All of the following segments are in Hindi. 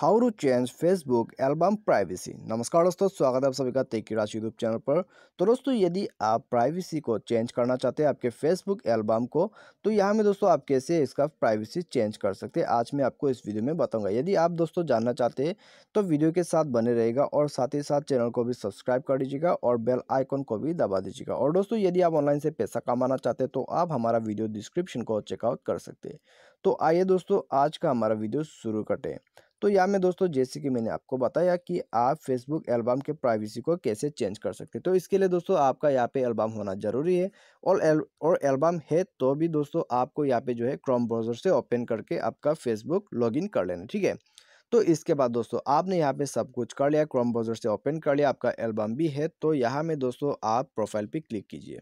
how to change Facebook album privacy नमस्कार दोस्तों स्वागत है आप सभी का तेकी राशि यूट्यूब चैनल पर तो दोस्तों यदि आप प्राइवेसी को चेंज करना चाहते हैं आपके फेसबुक एल्बम को तो यहाँ में दोस्तों आप कैसे इसका प्राइवेसी चेंज कर सकते हैं आज मैं आपको इस वीडियो में बताऊंगा यदि आप दोस्तों जानना चाहते हैं तो वीडियो के साथ बने रहेगा और साथ ही साथ चैनल को भी सब्सक्राइब कर दीजिएगा और बेल आइकॉन को भी दबा दीजिएगा और दोस्तों यदि आप ऑनलाइन से पैसा कमाना चाहते हैं तो आप हमारा वीडियो डिस्क्रिप्शन को चेकआउट कर सकते हैं तो आइए दोस्तों आज का हमारा वीडियो शुरू करते हैं तो यहाँ में दोस्तों जैसे कि मैंने आपको बताया कि आप फेसबुक एल्बम के प्राइवेसी को कैसे चेंज कर सकते हैं तो इसके लिए दोस्तों आपका यहाँ पे एल्बम होना ज़रूरी है और एल, और एल्बम है तो भी दोस्तों आपको यहाँ पे जो है क्रोम ब्राउज़र से ओपन करके आपका फेसबुक लॉगिन कर लेना ठीक है तो इसके बाद दोस्तों आपने यहाँ पे सब कुछ कर लिया क्रोम ब्राउज़र से ओपन कर लिया आपका एल्बम भी है तो यहाँ में दोस्तों आप प्रोफाइल पर क्लिक कीजिए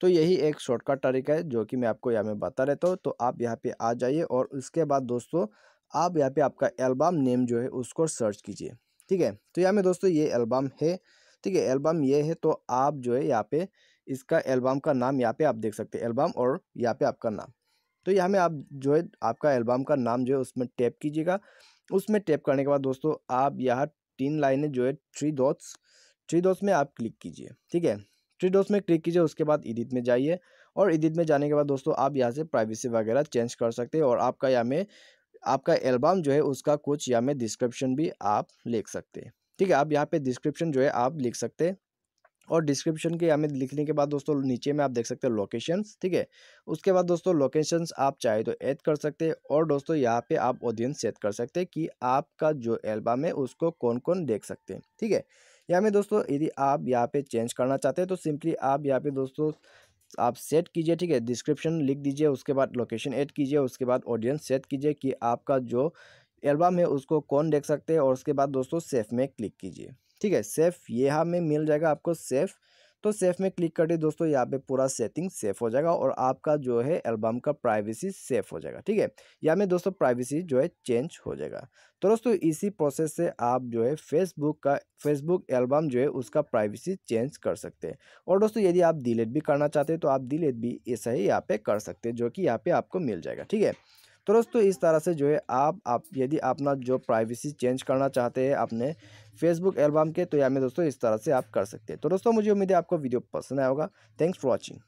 तो यही एक शॉर्टकट तरीका है जो कि मैं आपको यहाँ में बता रहता हूँ तो आप यहाँ पे आ जाइए और उसके बाद दोस्तों आप यहाँ पे आपका एल्बम नेम जो है उसको सर्च कीजिए ठीक है तो यहाँ में दोस्तों ये एल्बम है ठीक है एल्बम ये है तो आप जो है यहाँ पे इसका एल्बम का नाम यहाँ पे आप देख सकते हैं एल्बम और यहाँ पे आपका नाम तो यहाँ में आप जो है आपका एल्बम का नाम जो है उसमें टैप कीजिएगा उसमें टैप करने के बाद दोस्तों आप यहाँ तीन लाइनें जो है थ्री डॉट्स थ्री डॉट्स में आप क्लिक कीजिए ठीक है थ्री डॉट्स में क्लिक कीजिए उसके बाद एडिट में जाइए और एडिट में जाने के बाद दोस्तों आप यहाँ से प्राइवेसी वगैरह चेंज कर सकते हैं और आपका यहाँ में आपका एल्बम जो है उसका कुछ या में डिस्क्रिप्शन भी आप लिख सकते हैं ठीक है आप यहाँ पे डिस्क्रिप्शन जो है आप लिख सकते हैं और डिस्क्रिप्शन के या में लिखने के बाद दोस्तों नीचे में आप देख सकते हैं लोकेशंस ठीक है उसके बाद दोस्तों लोकेशंस आप चाहे तो ऐड कर सकते हैं और दोस्तों यहाँ पे आप ऑडियंस सेट कर सकते हैं कि आपका जो एल्बम है उसको कौन कौन देख सकते हैं ठीक है यहाँ में दोस्तों यदि आप यहाँ पे चेंज करना चाहते हैं तो सिंपली आप यहाँ पे दोस्तों आप सेट कीजिए ठीक है डिस्क्रिप्शन लिख दीजिए उसके बाद लोकेशन ऐड कीजिए उसके बाद ऑडियंस सेट कीजिए कि आपका जो एल्बम है उसको कौन देख सकते हैं और उसके बाद दोस्तों सेफ में क्लिक कीजिए ठीक है सेफ यहाँ में मिल जाएगा आपको सेफ़ तो सेफ में क्लिक कर दिए दोस्तों यहाँ पे पूरा सेटिंग सेफ हो जाएगा और आपका जो है एल्बम का प्राइवेसी सेफ हो जाएगा ठीक है यहाँ में दोस्तों प्राइवेसी जो है चेंज हो जाएगा तो दोस्तों इसी प्रोसेस से आप जो है फेसबुक का फेसबुक एल्बम जो है उसका प्राइवेसी चेंज कर सकते हैं और दोस्तों यदि आप डिलीट भी करना चाहते हैं तो आप डिलीट भी ऐसा ही यहाँ पे कर सकते हैं जो कि यहाँ पे आपको मिल जाएगा ठीक है तो दोस्तों इस तरह से जो है आप आप यदि अपना जो प्राइवेसी चेंज करना चाहते हैं अपने फेसबुक एल्बम के तो या में दोस्तों इस तरह से आप कर सकते हैं तो दोस्तों मुझे उम्मीद है आपको वीडियो पसंद आएगा थैंक्स फॉर वॉचिंग